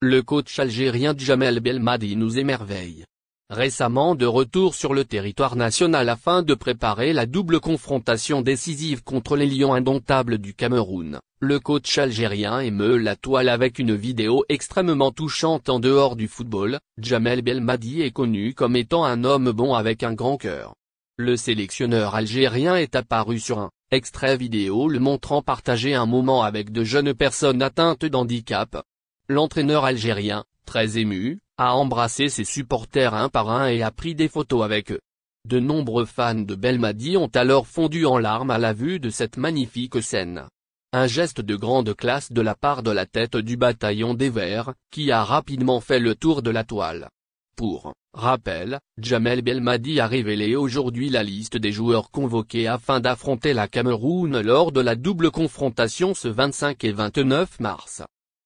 Le coach algérien Djamel Belmadi nous émerveille. Récemment de retour sur le territoire national afin de préparer la double confrontation décisive contre les Lions indomptables du Cameroun, le coach algérien émeut la toile avec une vidéo extrêmement touchante en dehors du football, Djamel Belmadi est connu comme étant un homme bon avec un grand cœur. Le sélectionneur algérien est apparu sur un extrait vidéo le montrant partager un moment avec de jeunes personnes atteintes d'handicap, L'entraîneur algérien, très ému, a embrassé ses supporters un par un et a pris des photos avec eux. De nombreux fans de Belmadi ont alors fondu en larmes à la vue de cette magnifique scène. Un geste de grande classe de la part de la tête du bataillon des Verts, qui a rapidement fait le tour de la toile. Pour rappel, Jamel Belmadi a révélé aujourd'hui la liste des joueurs convoqués afin d'affronter la Cameroun lors de la double confrontation ce 25 et 29 mars.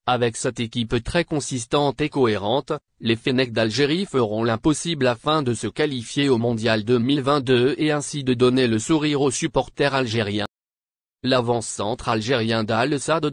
Avec cette équipe très consistante et cohérente, les Fennecs d'Algérie feront l'impossible afin de se qualifier au Mondial 2022 et ainsi de donner le sourire aux supporters algériens. L'avant-centre algérien d'Al-Sad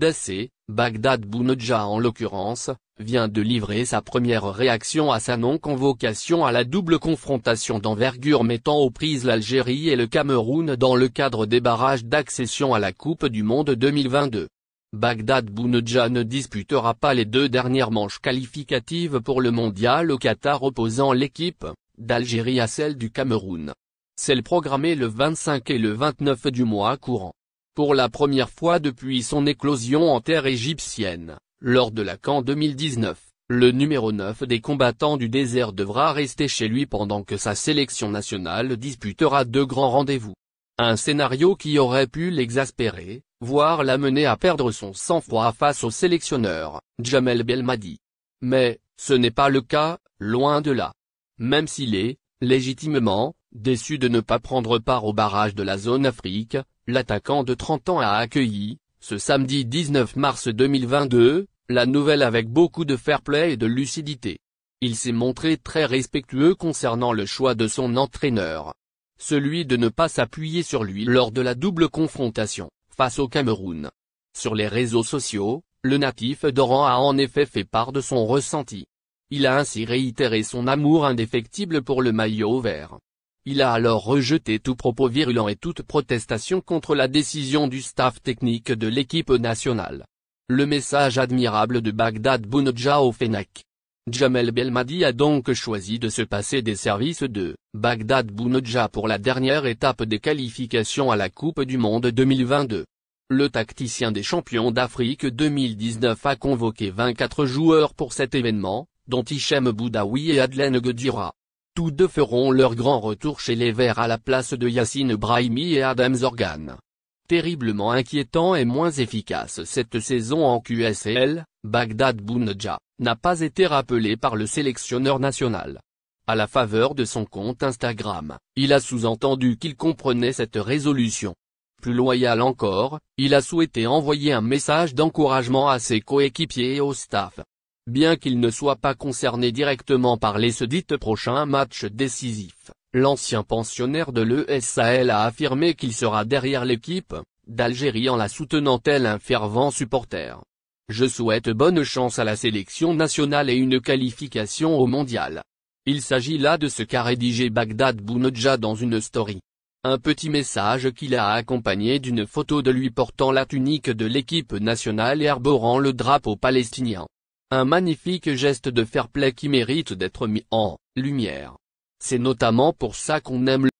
Bagdad Bounodja en l'occurrence, vient de livrer sa première réaction à sa non-convocation à la double confrontation d'envergure mettant aux prises l'Algérie et le Cameroun dans le cadre des barrages d'accession à la Coupe du Monde 2022. Bagdad Bouneja ne disputera pas les deux dernières manches qualificatives pour le mondial au Qatar opposant l'équipe d'Algérie à celle du Cameroun. Celle programmée le 25 et le 29 du mois courant. Pour la première fois depuis son éclosion en terre égyptienne, lors de la CAN 2019, le numéro 9 des combattants du désert devra rester chez lui pendant que sa sélection nationale disputera deux grands rendez-vous. Un scénario qui aurait pu l'exaspérer, voire l'amener à perdre son sang-froid face au sélectionneur, Jamel Belmadi. Mais, ce n'est pas le cas, loin de là. Même s'il est, légitimement, déçu de ne pas prendre part au barrage de la zone Afrique, l'attaquant de 30 ans a accueilli, ce samedi 19 mars 2022, la nouvelle avec beaucoup de fair-play et de lucidité. Il s'est montré très respectueux concernant le choix de son entraîneur, celui de ne pas s'appuyer sur lui lors de la double confrontation, face au Cameroun. Sur les réseaux sociaux, le natif d'Oran a en effet fait part de son ressenti. Il a ainsi réitéré son amour indéfectible pour le maillot vert. Il a alors rejeté tout propos virulent et toute protestation contre la décision du staff technique de l'équipe nationale. Le message admirable de Bagdad Bounodja au Fennec. Jamel Belmadi a donc choisi de se passer des services de Bagdad Bounodja pour la dernière étape des qualifications à la Coupe du Monde 2022. Le tacticien des champions d'Afrique 2019 a convoqué 24 joueurs pour cet événement, dont Hichem Boudaoui et Adlen Gedura. Tous deux feront leur grand retour chez les Verts à la place de Yassine Brahimi et Adam Zorgan. Terriblement inquiétant et moins efficace cette saison en QSL, Bagdad Bounodja n'a pas été rappelé par le sélectionneur national. À la faveur de son compte Instagram, il a sous-entendu qu'il comprenait cette résolution. Plus loyal encore, il a souhaité envoyer un message d'encouragement à ses coéquipiers et au staff. Bien qu'il ne soit pas concerné directement par les sedites prochains matchs décisifs, l'ancien pensionnaire de l'ESAL a affirmé qu'il sera derrière l'équipe d'Algérie en la soutenant tel un fervent supporter. Je souhaite bonne chance à la sélection nationale et une qualification au mondial. Il s'agit là de ce qu'a rédigé Bagdad Bounodja dans une story. Un petit message qu'il a accompagné d'une photo de lui portant la tunique de l'équipe nationale et arborant le drapeau palestinien. Un magnifique geste de fair-play qui mérite d'être mis en lumière. C'est notamment pour ça qu'on aime le...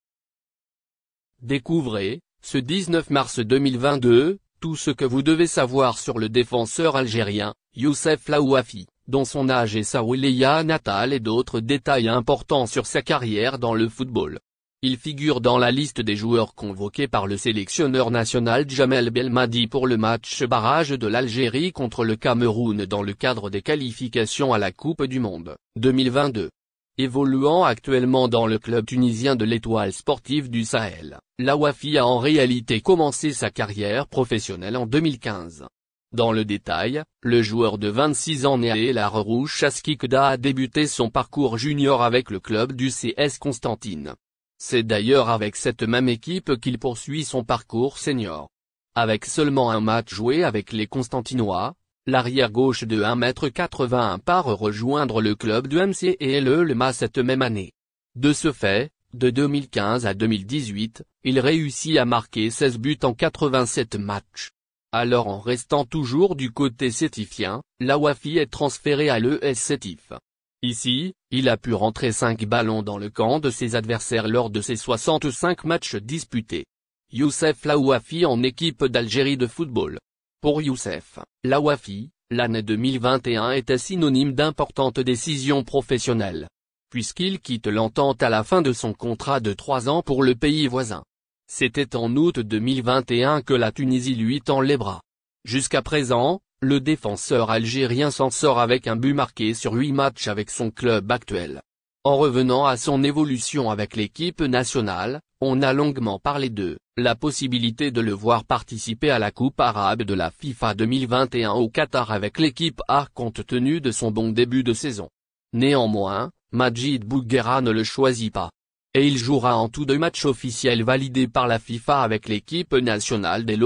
Découvrez, ce 19 mars 2022, tout ce que vous devez savoir sur le défenseur algérien, Youssef Laouafi, dont son âge et sa wilaya natale et d'autres détails importants sur sa carrière dans le football. Il figure dans la liste des joueurs convoqués par le sélectionneur national Jamel Belmadi pour le match barrage de l'Algérie contre le Cameroun dans le cadre des qualifications à la Coupe du Monde, 2022. Évoluant actuellement dans le club tunisien de l'étoile sportive du Sahel, la Wafi a en réalité commencé sa carrière professionnelle en 2015. Dans le détail, le joueur de 26 ans né à El Rouge a débuté son parcours junior avec le club du CS Constantine. C'est d'ailleurs avec cette même équipe qu'il poursuit son parcours senior. Avec seulement un match joué avec les Constantinois, l'arrière gauche de 1m81 part rejoindre le club du e Le Lema cette même année. De ce fait, de 2015 à 2018, il réussit à marquer 16 buts en 87 matchs. Alors en restant toujours du côté sétifien, Wafi est transféré à l'ES Sétif. Ici, il a pu rentrer 5 ballons dans le camp de ses adversaires lors de ses 65 matchs disputés. Youssef Lawafi en équipe d'Algérie de football. Pour Youssef, Wafi, l'année 2021 était synonyme d'importantes décisions professionnelles. Puisqu'il quitte l'entente à la fin de son contrat de trois ans pour le pays voisin. C'était en août 2021 que la Tunisie lui tend les bras. Jusqu'à présent, le défenseur algérien s'en sort avec un but marqué sur huit matchs avec son club actuel. En revenant à son évolution avec l'équipe nationale, on a longuement parlé de la possibilité de le voir participer à la Coupe arabe de la FIFA 2021 au Qatar avec l'équipe A compte tenu de son bon début de saison. Néanmoins, Majid Bouguera ne le choisit pas. Et il jouera en tout deux matchs officiels validés par la FIFA avec l'équipe nationale des